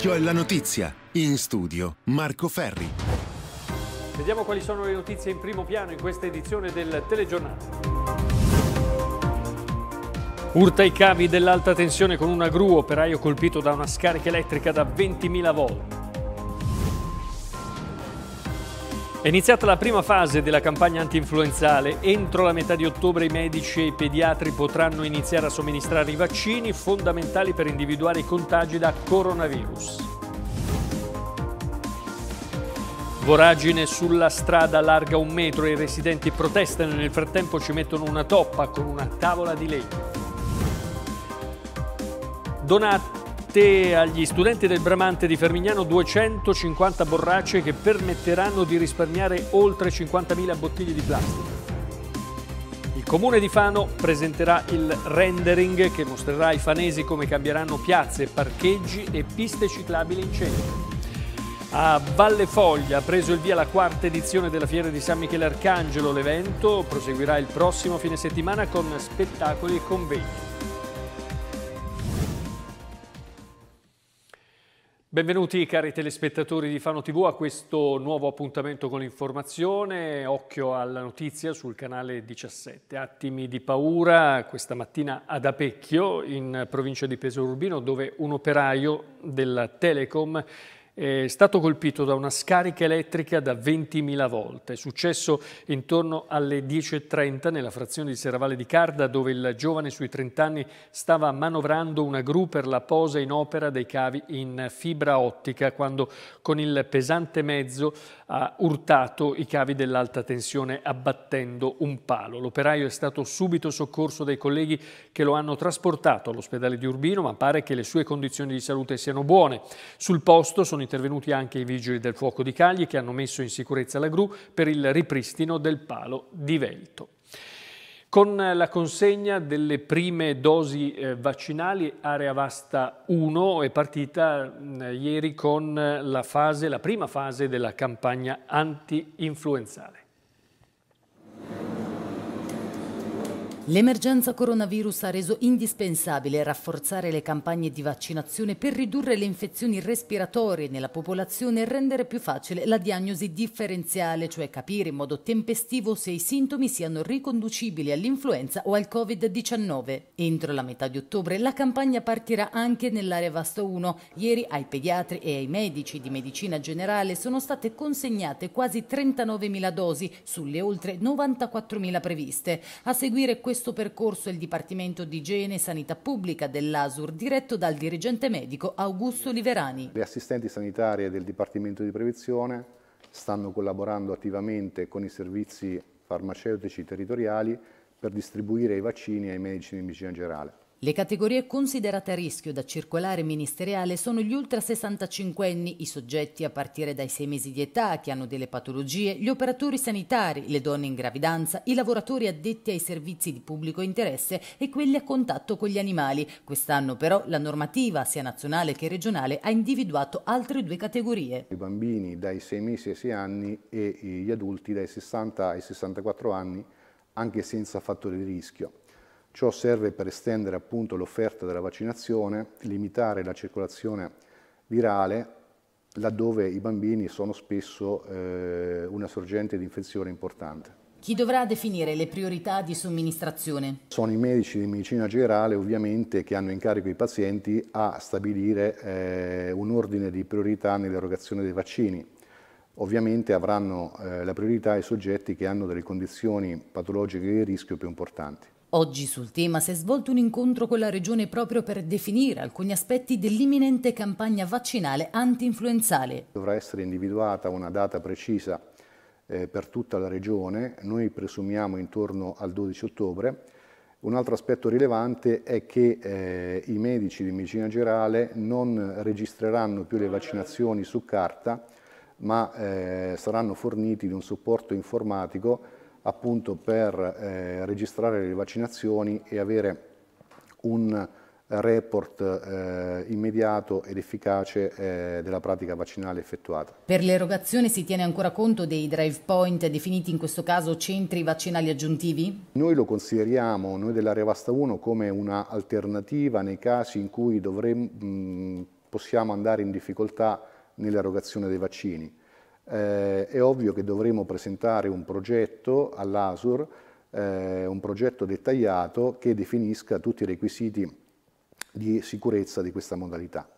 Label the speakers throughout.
Speaker 1: L'occhio è la notizia.
Speaker 2: In studio Marco Ferri.
Speaker 3: Vediamo quali sono le notizie in primo piano in questa edizione del telegiornale. Urta i cavi dell'alta tensione con una gru, operaio colpito da una scarica elettrica da 20.000 volt. È iniziata la prima fase della campagna antinfluenzale. Entro la metà di ottobre i medici e i pediatri potranno iniziare a somministrare i vaccini fondamentali per individuare i contagi da coronavirus. Voragine sulla strada larga un metro e i residenti protestano e nel frattempo ci mettono una toppa con una tavola di legno. Donat Tante agli studenti del Bramante di Fermignano 250 borracce che permetteranno di risparmiare oltre 50.000 bottiglie di plastica. Il comune di Fano presenterà il rendering che mostrerà ai fanesi come cambieranno piazze, parcheggi e piste ciclabili in centro. A Valle Foglia ha preso il via la quarta edizione della Fiera di San Michele Arcangelo. L'evento proseguirà il prossimo fine settimana con spettacoli e convegni. Benvenuti cari telespettatori di Fano TV a questo nuovo appuntamento con l'informazione. Occhio alla notizia sul canale 17. Attimi di paura questa mattina ad Apecchio in provincia di Pesaro Urbino dove un operaio della Telecom è stato colpito da una scarica elettrica da 20.000 volte. È successo intorno alle 10.30 nella frazione di Serravalle di Carda dove il giovane sui 30 anni stava manovrando una gru per la posa in opera dei cavi in fibra ottica quando con il pesante mezzo ha urtato i cavi dell'alta tensione abbattendo un palo. L'operaio è stato subito soccorso dai colleghi che lo hanno trasportato all'ospedale di Urbino ma pare che le sue condizioni di salute siano buone. Sul posto sono in intervenuti anche i vigili del fuoco di Cagli che hanno messo in sicurezza la gru per il ripristino del palo di Velto. Con la consegna delle prime dosi eh, vaccinali, Area Vasta 1 è partita mm, ieri con la, fase, la prima fase della campagna anti-influenzale.
Speaker 4: L'emergenza coronavirus ha reso indispensabile rafforzare le campagne di vaccinazione per ridurre le infezioni respiratorie nella popolazione e rendere più facile la diagnosi differenziale, cioè capire in modo tempestivo se i sintomi siano riconducibili all'influenza o al Covid-19. Entro la metà di ottobre la campagna partirà anche nell'area Vasto 1. Ieri ai pediatri e ai medici di medicina generale sono state consegnate quasi 39.000 dosi sulle oltre 94.000 previste. A seguire questo questo percorso il Dipartimento di Igiene e Sanità Pubblica dell'ASUR, diretto dal dirigente medico Augusto Liverani.
Speaker 2: Le assistenti sanitarie del Dipartimento di Prevenzione stanno collaborando attivamente con i servizi farmaceutici territoriali per distribuire i vaccini ai medici di medicina generale.
Speaker 4: Le categorie considerate a rischio da circolare ministeriale sono gli ultra 65 anni, i soggetti a partire dai 6 mesi di età che hanno delle patologie, gli operatori sanitari, le donne in gravidanza, i lavoratori addetti ai servizi di pubblico interesse e quelli a contatto con gli animali. Quest'anno però la normativa, sia nazionale che regionale, ha individuato altre due categorie.
Speaker 2: I bambini dai 6 mesi ai 6 anni e gli adulti dai 60 ai 64 anni anche senza fattore di rischio Ciò serve per estendere appunto l'offerta della vaccinazione, limitare la circolazione virale laddove i bambini sono spesso eh, una sorgente di infezione importante.
Speaker 4: Chi dovrà definire le priorità di somministrazione?
Speaker 2: Sono i medici di medicina generale ovviamente che hanno in carico i pazienti a stabilire eh, un ordine di priorità nell'erogazione dei vaccini. Ovviamente avranno eh, la priorità i soggetti che hanno delle condizioni patologiche di rischio più importanti.
Speaker 4: Oggi sul tema si è svolto un incontro con la Regione proprio per definire alcuni aspetti dell'imminente campagna vaccinale anti-influenzale.
Speaker 2: Dovrà essere individuata una data precisa eh, per tutta la Regione, noi presumiamo intorno al 12 ottobre. Un altro aspetto rilevante è che eh, i medici di medicina generale non registreranno più le vaccinazioni su carta, ma eh, saranno forniti di un supporto informatico appunto per eh, registrare le vaccinazioni e avere un report eh, immediato ed efficace eh, della pratica vaccinale effettuata.
Speaker 4: Per l'erogazione si tiene ancora conto dei drive point definiti in questo caso centri vaccinali aggiuntivi?
Speaker 2: Noi lo consideriamo, noi dell'area Vasta 1, come un'alternativa nei casi in cui dovremmo, mh, mm, possiamo andare in difficoltà nell'erogazione dei vaccini eh, è ovvio che dovremo presentare un progetto all'ASUR, eh, un progetto dettagliato che definisca tutti i requisiti di sicurezza di questa modalità.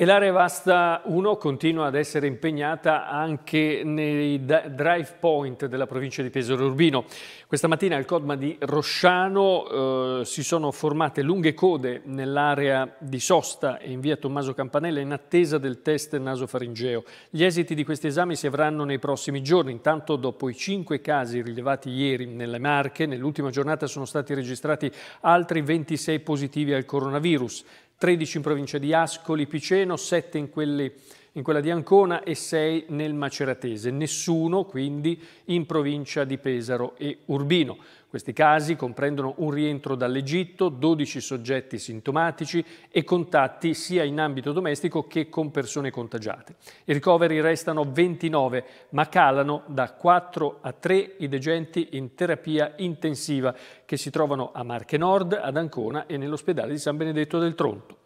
Speaker 3: E l'area vasta 1 continua ad essere impegnata anche nei drive point della provincia di Pesaro Urbino. Questa mattina al Codma di Rosciano eh, si sono formate lunghe code nell'area di sosta e in via Tommaso Campanella in attesa del test nasofaringeo. Gli esiti di questi esami si avranno nei prossimi giorni. Intanto dopo i 5 casi rilevati ieri nelle Marche, nell'ultima giornata sono stati registrati altri 26 positivi al coronavirus. 13 in provincia di Ascoli, Piceno, 7 in, quelli, in quella di Ancona e 6 nel Maceratese. Nessuno quindi in provincia di Pesaro e Urbino. Questi casi comprendono un rientro dall'Egitto, 12 soggetti sintomatici e contatti sia in ambito domestico che con persone contagiate. I ricoveri restano 29, ma calano da 4 a 3 i degenti in terapia intensiva che si trovano a Marche Nord, ad Ancona e nell'ospedale di San Benedetto del Tronto.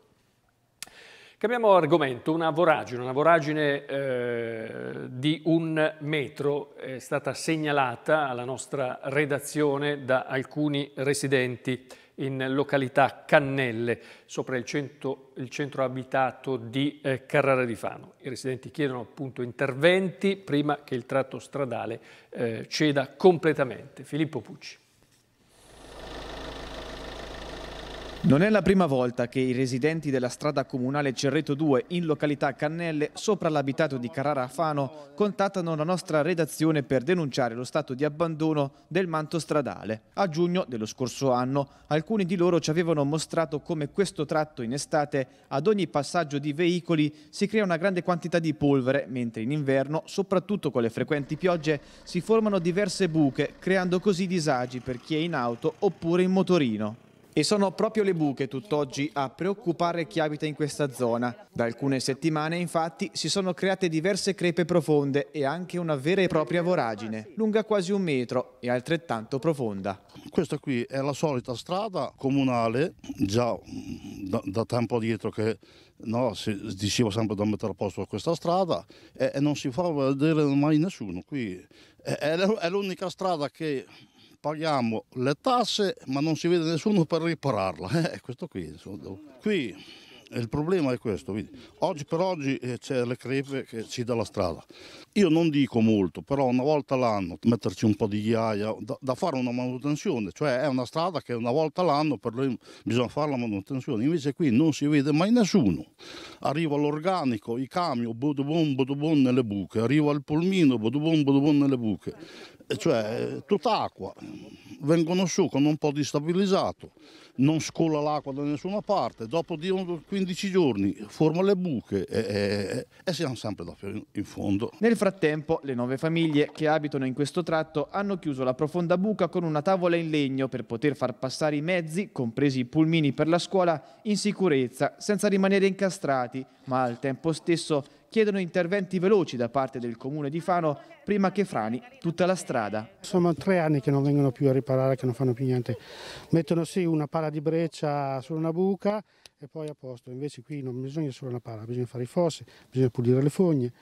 Speaker 3: Cambiamo argomento, una voragine, una voragine eh, di un metro è stata segnalata alla nostra redazione da alcuni residenti in località Cannelle, sopra il centro, il centro abitato di eh, Carrara di Fano. I residenti chiedono appunto interventi prima che il tratto stradale eh, ceda completamente. Filippo Pucci.
Speaker 5: Non è la prima volta che i residenti della strada comunale Cerreto 2 in località Cannelle, sopra l'abitato di Carrara Fano, contattano la nostra redazione per denunciare lo stato di abbandono del manto stradale. A giugno dello scorso anno alcuni di loro ci avevano mostrato come questo tratto in estate ad ogni passaggio di veicoli si crea una grande quantità di polvere, mentre in inverno, soprattutto con le frequenti piogge, si formano diverse buche, creando così disagi per chi è in auto oppure in motorino. E sono proprio le buche tutt'oggi a preoccupare chi abita in questa zona. Da alcune settimane infatti si sono create diverse crepe profonde e anche una vera e propria
Speaker 1: voragine, lunga quasi un metro e altrettanto profonda. Questa qui è la solita strada comunale, già mm, da, da tempo dietro che no, si diceva sempre da mettere a posto questa strada e, e non si fa vedere mai nessuno. Qui è, è l'unica strada che paghiamo le tasse ma non si vede nessuno per ripararla. Eh, questo qui, insomma, qui il problema è questo. Oggi per oggi eh, c'è le crepe che ci dà la strada. Io non dico molto, però una volta l'anno metterci un po' di ghiaia da, da, fare una manutenzione, cioè è una strada che una volta l'anno per noi bisogna fare la manutenzione, invece qui non si vede mai nessuno. Arriva l'organico, i camion, bodobon, bodobon nelle buche, arriva il polmino, bodobon, bodobon nelle buche, e cioè tutta acqua, vengono su con un po' di stabilizzato, non scola l'acqua da nessuna parte, dopo 15 giorni forma le buche e, e, e siamo sempre da in fondo.
Speaker 5: Nel frattempo, le nove famiglie che abitano in questo tratto hanno chiuso la profonda buca con una tavola in legno per poter far passare i mezzi, compresi i pulmini per la scuola, in sicurezza, senza rimanere incastrati, ma al tempo stesso chiedono interventi veloci da parte del comune di Fano prima che frani
Speaker 6: tutta la strada. Sono tre anni che non vengono più a riparare, che non fanno più niente. Mettono sì una pala di breccia su una buca e poi a posto. Invece qui non bisogna solo una pala, bisogna fare i fossi, bisogna pulire le fogne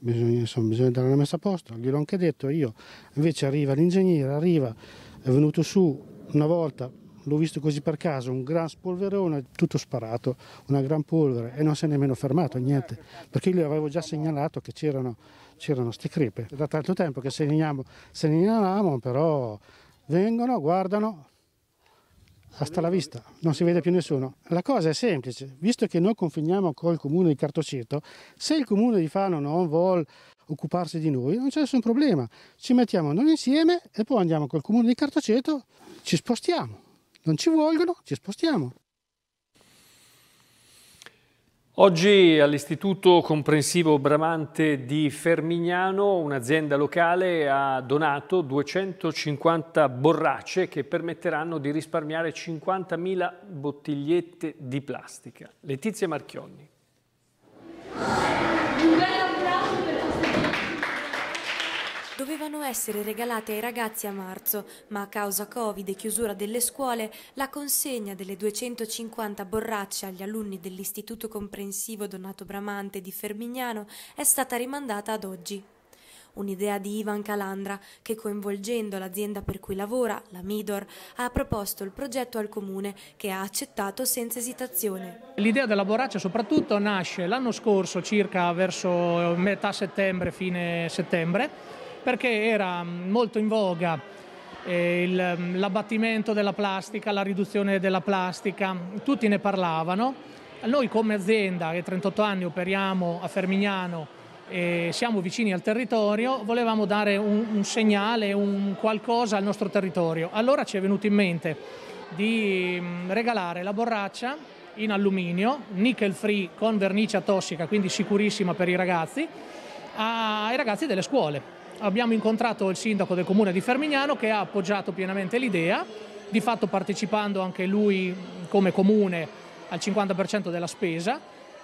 Speaker 6: bisogna, insomma, bisogna dare una messa a posto, gliel'ho anche detto io, invece arriva l'ingegnere, arriva, è venuto su una volta, l'ho visto così per caso, un gran spolverone, tutto sparato, una gran polvere e non si è nemmeno fermato, niente, perché io gli avevo già segnalato che c'erano queste crepe, da tanto tempo che segnaliamo, segnalavamo però vengono, guardano, Hasta la vista, non si vede più nessuno. La cosa è semplice, visto che noi confiniamo col comune di Cartoceto, se il comune di Fano non vuole occuparsi di noi, non c'è nessun problema. Ci mettiamo noi insieme e poi andiamo col comune di Cartoceto, ci spostiamo. Non ci vogliono, ci spostiamo.
Speaker 3: Oggi all'Istituto Comprensivo Bramante di Fermignano un'azienda locale ha donato 250 borracce che permetteranno di risparmiare 50.000 bottigliette di plastica. Letizia Marchionni.
Speaker 4: dovevano essere regalate ai ragazzi a marzo, ma a causa Covid e chiusura delle scuole, la consegna delle 250 borracce agli alunni dell'Istituto Comprensivo Donato Bramante di Fermignano è stata rimandata ad oggi. Un'idea di Ivan Calandra che coinvolgendo l'azienda per cui lavora, la Midor, ha proposto il progetto al comune che ha accettato senza esitazione.
Speaker 7: L'idea della borraccia soprattutto nasce l'anno scorso circa verso metà settembre, fine settembre perché era mm, molto in voga eh, mm, l'abbattimento della plastica, la riduzione della plastica, tutti ne parlavano. Noi come azienda, che 38 anni operiamo a Fermignano, e siamo vicini al territorio, volevamo dare un, un segnale, un qualcosa al nostro territorio. Allora ci è venuto in mente di mm, regalare la borraccia in alluminio, nickel free con vernice tossica, quindi sicurissima per i ragazzi, ai ragazzi delle scuole abbiamo incontrato il sindaco del comune di Fermignano che ha appoggiato pienamente l'idea, di fatto partecipando anche lui come comune al 50% della spesa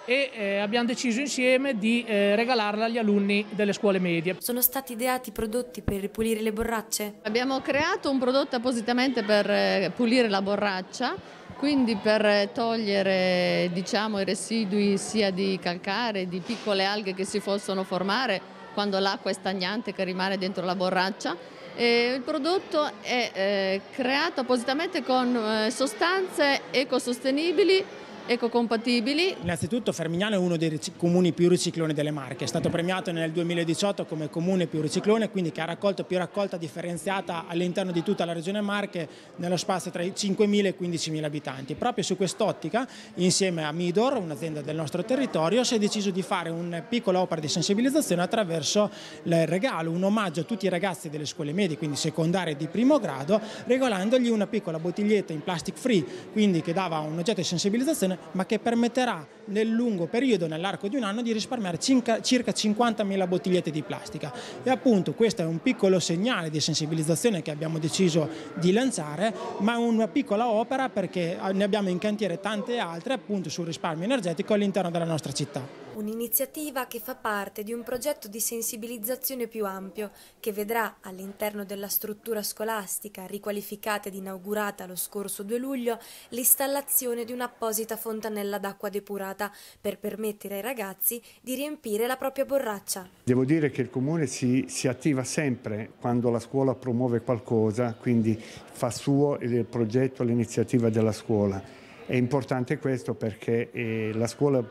Speaker 7: e eh, abbiamo deciso insieme di eh, regalarla agli alunni delle scuole medie. Sono stati ideati prodotti per ripulire le borracce? Abbiamo creato un prodotto appositamente
Speaker 4: per eh, pulire la borraccia, quindi per eh, togliere diciamo, i residui sia di calcare, di piccole alghe che si possono formare quando l'acqua è stagnante che rimane dentro la borraccia. E il prodotto è eh, creato appositamente con eh, sostanze ecosostenibili ecocompatibili.
Speaker 7: Innanzitutto Fermignano è uno dei comuni più ricicloni delle Marche, è stato premiato nel 2018 come comune più riciclone, quindi che ha raccolto più raccolta differenziata all'interno di tutta la regione Marche nello spazio tra i 5.000 e i 15.000 abitanti. Proprio su quest'ottica, insieme a Midor, un'azienda del nostro territorio, si è deciso di fare una piccola opera di sensibilizzazione attraverso il regalo, un omaggio a tutti i ragazzi delle scuole medie, quindi secondarie di primo grado, regolandogli una piccola bottiglietta in plastic free, quindi che dava un oggetto di sensibilizzazione ma che permetterà nel lungo periodo, nell'arco di un anno, di risparmiare circa 50.000 bottigliette di plastica. E appunto questo è un piccolo segnale di sensibilizzazione che abbiamo deciso di lanciare, ma è una piccola opera perché ah, ne abbiamo in cantiere tante altre appunto sul risparmio energetico all'interno della nostra città
Speaker 4: un'iniziativa che fa parte di un progetto di sensibilizzazione più ampio che vedrà all'interno della struttura scolastica, riqualificata ed inaugurata lo scorso 2 luglio, l'installazione di un'apposita fontanella d'acqua depurata per permettere ai ragazzi di riempire la propria borraccia.
Speaker 2: Devo dire che il Comune si, si attiva sempre quando la scuola promuove qualcosa, quindi fa suo il progetto, l'iniziativa della scuola. È importante questo perché eh, la scuola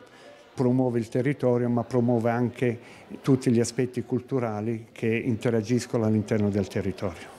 Speaker 2: promuove il territorio ma promuove anche tutti gli aspetti culturali che interagiscono all'interno del territorio.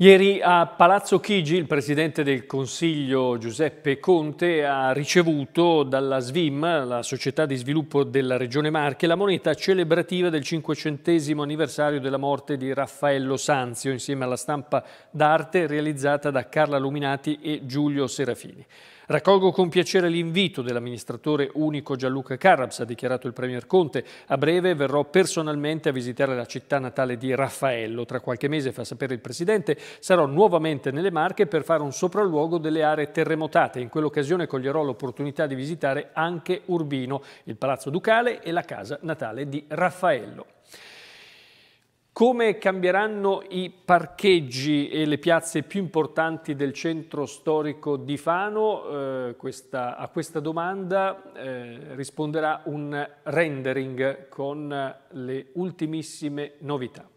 Speaker 3: Ieri a Palazzo Chigi il Presidente del Consiglio Giuseppe Conte ha ricevuto dalla SVIM, la Società di Sviluppo della Regione Marche, la moneta celebrativa del 500 anniversario della morte di Raffaello Sanzio insieme alla stampa d'arte realizzata da Carla Luminati e Giulio Serafini. Raccolgo con piacere l'invito dell'amministratore unico Gianluca Carabs, ha dichiarato il Premier Conte. A breve verrò personalmente a visitare la città natale di Raffaello. Tra qualche mese, fa sapere il Presidente, sarò nuovamente nelle Marche per fare un sopralluogo delle aree terremotate. In quell'occasione coglierò l'opportunità di visitare anche Urbino, il Palazzo Ducale e la casa natale di Raffaello. Come cambieranno i parcheggi e le piazze più importanti del centro storico di Fano? Eh, questa, a questa domanda eh, risponderà un rendering con le ultimissime novità.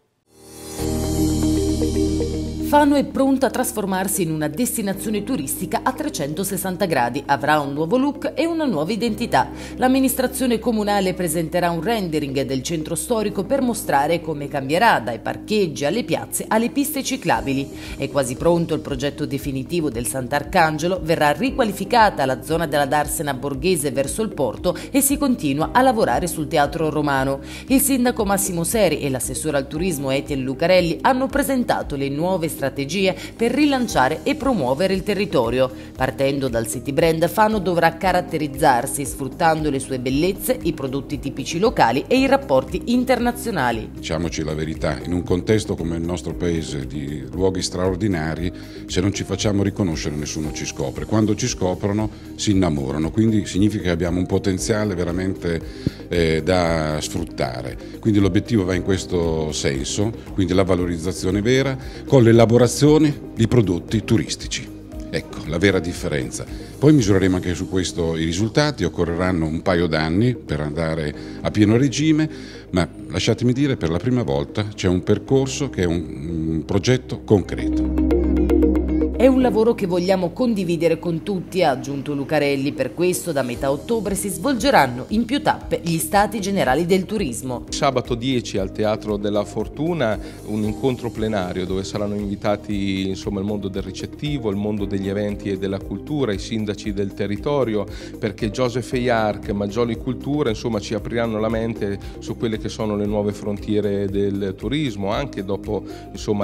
Speaker 4: Stefano è pronta a trasformarsi in una destinazione turistica a 360 gradi, avrà un nuovo look e una nuova identità. L'amministrazione comunale presenterà un rendering del centro storico per mostrare come cambierà dai parcheggi alle piazze alle piste ciclabili. È quasi pronto il progetto definitivo del Sant'Arcangelo, verrà riqualificata la zona della Darsena borghese verso il porto e si continua a lavorare sul teatro romano. Il sindaco Massimo Seri e l'assessore al turismo Etienne Lucarelli hanno presentato le nuove strategie strategie per rilanciare e promuovere il territorio. Partendo dal city brand, Fano dovrà caratterizzarsi sfruttando le sue bellezze, i prodotti tipici locali e i rapporti internazionali.
Speaker 8: Diciamoci la verità, in un contesto come il nostro paese di luoghi straordinari, se non ci facciamo riconoscere nessuno ci scopre. Quando ci scoprono si innamorano, quindi significa che abbiamo un potenziale veramente eh, da sfruttare. Quindi l'obiettivo va in questo senso, quindi la valorizzazione vera, con l'elaborazione elaborazione di prodotti turistici. Ecco la vera differenza. Poi misureremo anche su questo i risultati, occorreranno un paio d'anni per andare a pieno regime, ma lasciatemi dire per la prima volta c'è un percorso che è un, un progetto concreto.
Speaker 4: È un lavoro che vogliamo condividere con tutti, ha aggiunto Lucarelli. Per questo da metà ottobre si svolgeranno in più tappe gli Stati Generali del Turismo.
Speaker 8: Sabato 10 al Teatro della Fortuna un incontro plenario dove saranno invitati insomma, il mondo del ricettivo, il mondo degli eventi e della cultura, i sindaci del territorio, perché Joseph Eyark, Maggioli Cultura insomma, ci apriranno la mente su quelle che sono le nuove frontiere del turismo, anche dopo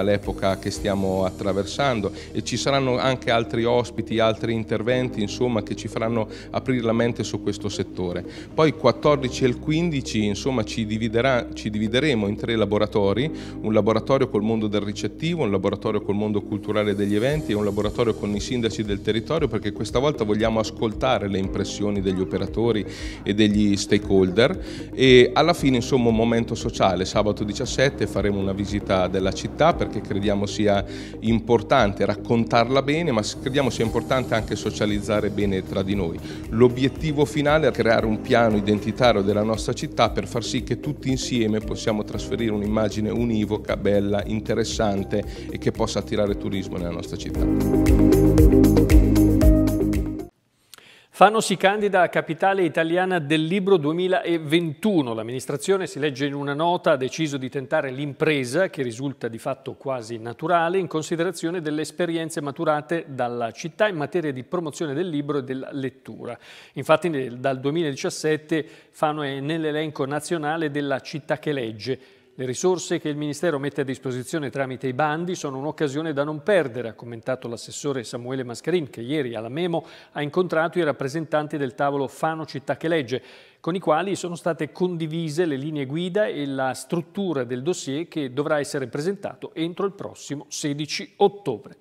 Speaker 8: l'epoca che stiamo attraversando e ci saranno anche altri ospiti, altri interventi insomma, che ci faranno aprire la mente su questo settore. Poi 14 e il 15 insomma, ci, ci divideremo in tre laboratori, un laboratorio col mondo del ricettivo, un laboratorio col mondo culturale degli eventi e un laboratorio con i sindaci del territorio perché questa volta vogliamo ascoltare le impressioni degli operatori e degli stakeholder e alla fine insomma un momento sociale, sabato 17 faremo una visita della città perché crediamo sia importante raccontare farla bene, ma crediamo sia importante anche socializzare bene tra di noi. L'obiettivo finale è creare un piano identitario della nostra città per far sì che tutti insieme possiamo trasferire un'immagine univoca, bella, interessante e che possa attirare turismo nella nostra città. Fano si candida a capitale
Speaker 3: italiana del libro 2021. L'amministrazione, si legge in una nota, ha deciso di tentare l'impresa, che risulta di fatto quasi naturale, in considerazione delle esperienze maturate dalla città in materia di promozione del libro e della lettura. Infatti dal 2017 Fano è nell'elenco nazionale della città che legge, le risorse che il Ministero mette a disposizione tramite i bandi sono un'occasione da non perdere, ha commentato l'assessore Samuele Mascherin, che ieri alla Memo ha incontrato i rappresentanti del tavolo Fano Città che legge, con i quali sono state condivise le linee guida e la struttura del dossier che dovrà essere presentato entro il prossimo 16 ottobre.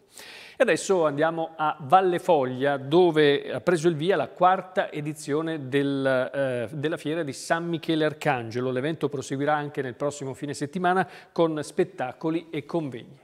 Speaker 3: E adesso andiamo a Valle Foglia, dove ha preso il via la quarta edizione del, eh, della fiera di San Michele Arcangelo. L'evento proseguirà anche nel prossimo fine settimana con spettacoli e convegni.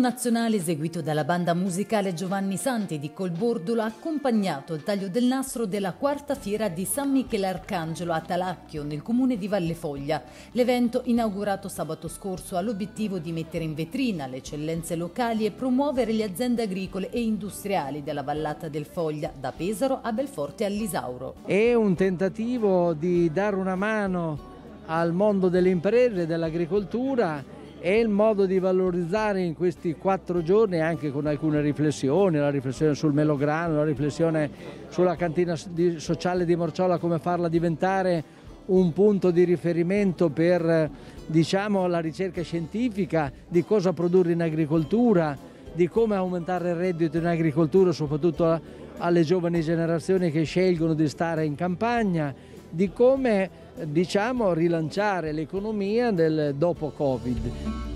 Speaker 4: nazionale eseguito dalla banda musicale Giovanni Santi di Colbordolo ha accompagnato il taglio del nastro della quarta fiera di San Michele Arcangelo a Talacchio nel comune di Vallefoglia. L'evento, inaugurato sabato scorso, ha l'obiettivo di mettere in vetrina le eccellenze locali e promuovere le aziende agricole e industriali della vallata del Foglia, da Pesaro a Belforte all'Isauro.
Speaker 3: È un tentativo di dare una mano al mondo delle imprese e dell'agricoltura e il modo di valorizzare in questi quattro giorni anche con alcune riflessioni, la riflessione sul melograno, la riflessione sulla cantina sociale di Morciola, come farla diventare un punto di riferimento per diciamo, la ricerca scientifica di cosa produrre in agricoltura, di come aumentare il reddito in agricoltura soprattutto alle giovani generazioni che scelgono di stare in campagna di come diciamo, rilanciare l'economia del dopo Covid.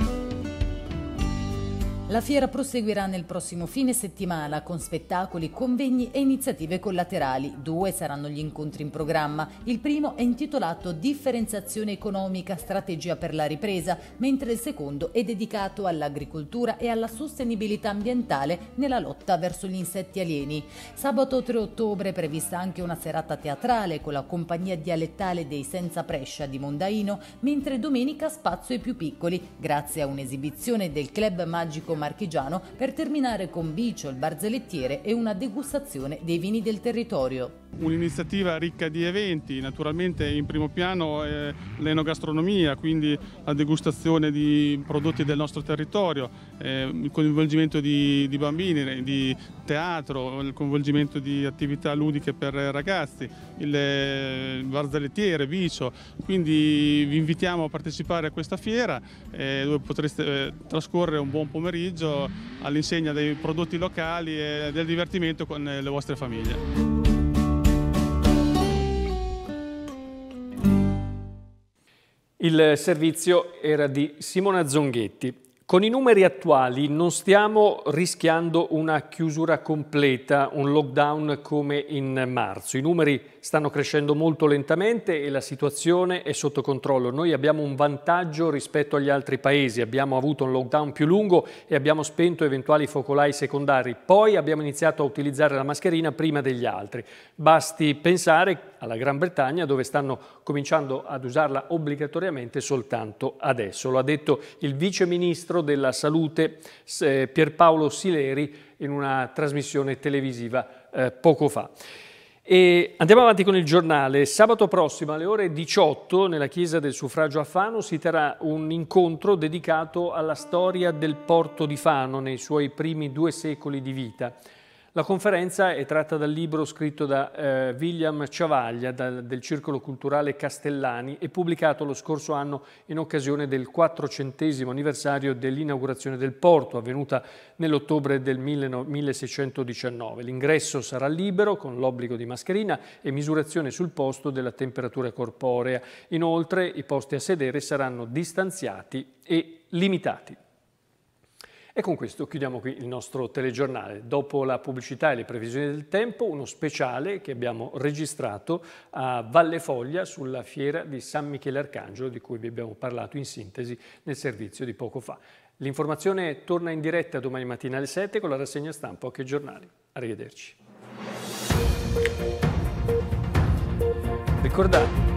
Speaker 4: La fiera proseguirà nel prossimo fine settimana con spettacoli, convegni e iniziative collaterali. Due saranno gli incontri in programma. Il primo è intitolato Differenziazione economica, strategia per la ripresa, mentre il secondo è dedicato all'agricoltura e alla sostenibilità ambientale nella lotta verso gli insetti alieni. Sabato 3 ottobre è prevista anche una serata teatrale con la compagnia dialettale dei Senza Prescia di Mondaino, mentre domenica spazio ai più piccoli, grazie a un'esibizione del club magico marchigiano per terminare con bicio, il barzellettiere e una degustazione dei vini del territorio.
Speaker 8: Un'iniziativa ricca di eventi, naturalmente in primo piano l'enogastronomia, quindi la degustazione di prodotti del nostro territorio, il coinvolgimento di, bambini, di teatro, il coinvolgimento di attività ludiche per ragazzi, il barzellettiere, vicio, quindi vi invitiamo a partecipare a questa fiera eh, dove potreste eh, trascorrere un buon pomeriggio all'insegna dei prodotti locali e del divertimento con le vostre famiglie.
Speaker 3: Il servizio era di Simona Zonghetti. Con i numeri attuali non stiamo rischiando una chiusura completa, un lockdown come in marzo. I numeri stanno crescendo molto lentamente e la situazione è sotto controllo. Noi abbiamo un vantaggio rispetto agli altri paesi, abbiamo avuto un lockdown più lungo e abbiamo spento eventuali focolai secondari, poi abbiamo iniziato a utilizzare la mascherina prima degli altri. Basti pensare alla Gran Bretagna dove stanno cominciando ad usarla obbligatoriamente soltanto adesso. Lo ha detto il Vice Ministro della Salute eh, Pierpaolo Sileri in una trasmissione televisiva eh, poco fa. E andiamo avanti con il giornale. Sabato prossimo alle ore 18 nella chiesa del suffragio a Fano si terrà un incontro dedicato alla storia del porto di Fano nei suoi primi due secoli di vita. La conferenza è tratta dal libro scritto da eh, William Ciavaglia da, del Circolo Culturale Castellani e pubblicato lo scorso anno in occasione del 400 anniversario dell'inaugurazione del porto avvenuta nell'ottobre del 1619. L'ingresso sarà libero con l'obbligo di mascherina e misurazione sul posto della temperatura corporea. Inoltre i posti a sedere saranno distanziati e limitati. E con questo chiudiamo qui il nostro telegiornale. Dopo la pubblicità e le previsioni del tempo, uno speciale che abbiamo registrato a Valle Foglia sulla fiera di San Michele Arcangelo, di cui vi abbiamo parlato in sintesi nel servizio di poco fa. L'informazione torna in diretta domani mattina alle 7 con la rassegna stampa Occhio Giornali. Arrivederci. Ricordate